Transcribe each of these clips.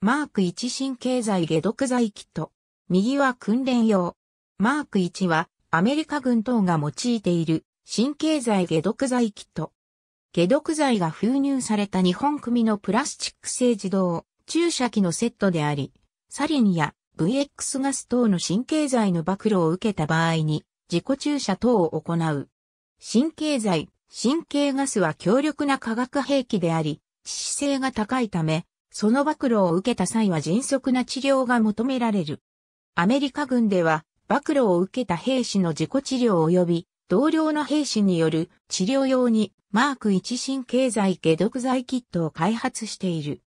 マーク1神経剤解毒剤キット。右は訓練用。マーク1はアメリカ軍等が用いている神経剤解毒剤キット。解毒剤が封入された日本組のプラスチック製自動注射器のセットであり、サリンや VX ガス等の神経剤の暴露を受けた場合に自己注射等を行う。神経剤、神経ガスは強力な化学兵器であり、致死性が高いため、その暴露を受けた際は迅速な治療が求められる。アメリカ軍では、暴露を受けた兵士の自己治療及び、同僚の兵士による治療用に、マーク1神経剤解毒剤キットを開発している。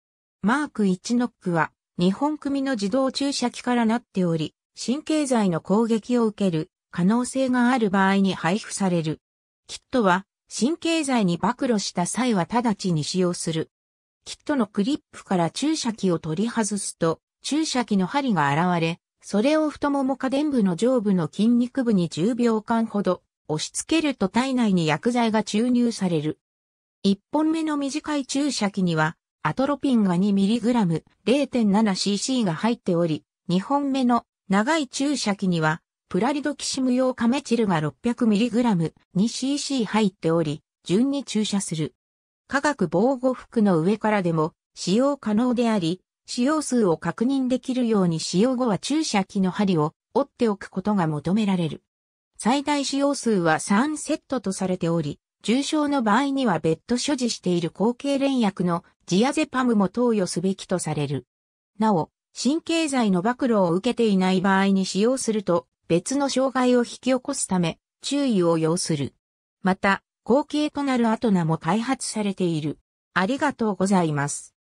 マーク1ノックは、日本組の自動注射器からなっており、神経剤の攻撃を受ける可能性がある場合に配布される。キットは、神経剤に暴露した際は直ちに使用する。キットのクリップから注射器を取り外すと、注射器の針が現れ、それを太もも下電部の上部の筋肉部に10秒間ほど押し付けると体内に薬剤が注入される。1本目の短い注射器には、アトロピンが 2mg、0.7cc が入っており、2本目の長い注射器には、プラリドキシム用カメチルが 600mg、2cc 入っており、順に注射する。化学防護服の上からでも使用可能であり、使用数を確認できるように使用後は注射器の針を折っておくことが求められる。最大使用数は3セットとされており、重症の場合には別途所持している後継連薬のジアゼパムも投与すべきとされる。なお、神経剤の暴露を受けていない場合に使用すると別の障害を引き起こすため注意を要する。また、後継となるアトナも開発されている。ありがとうございます。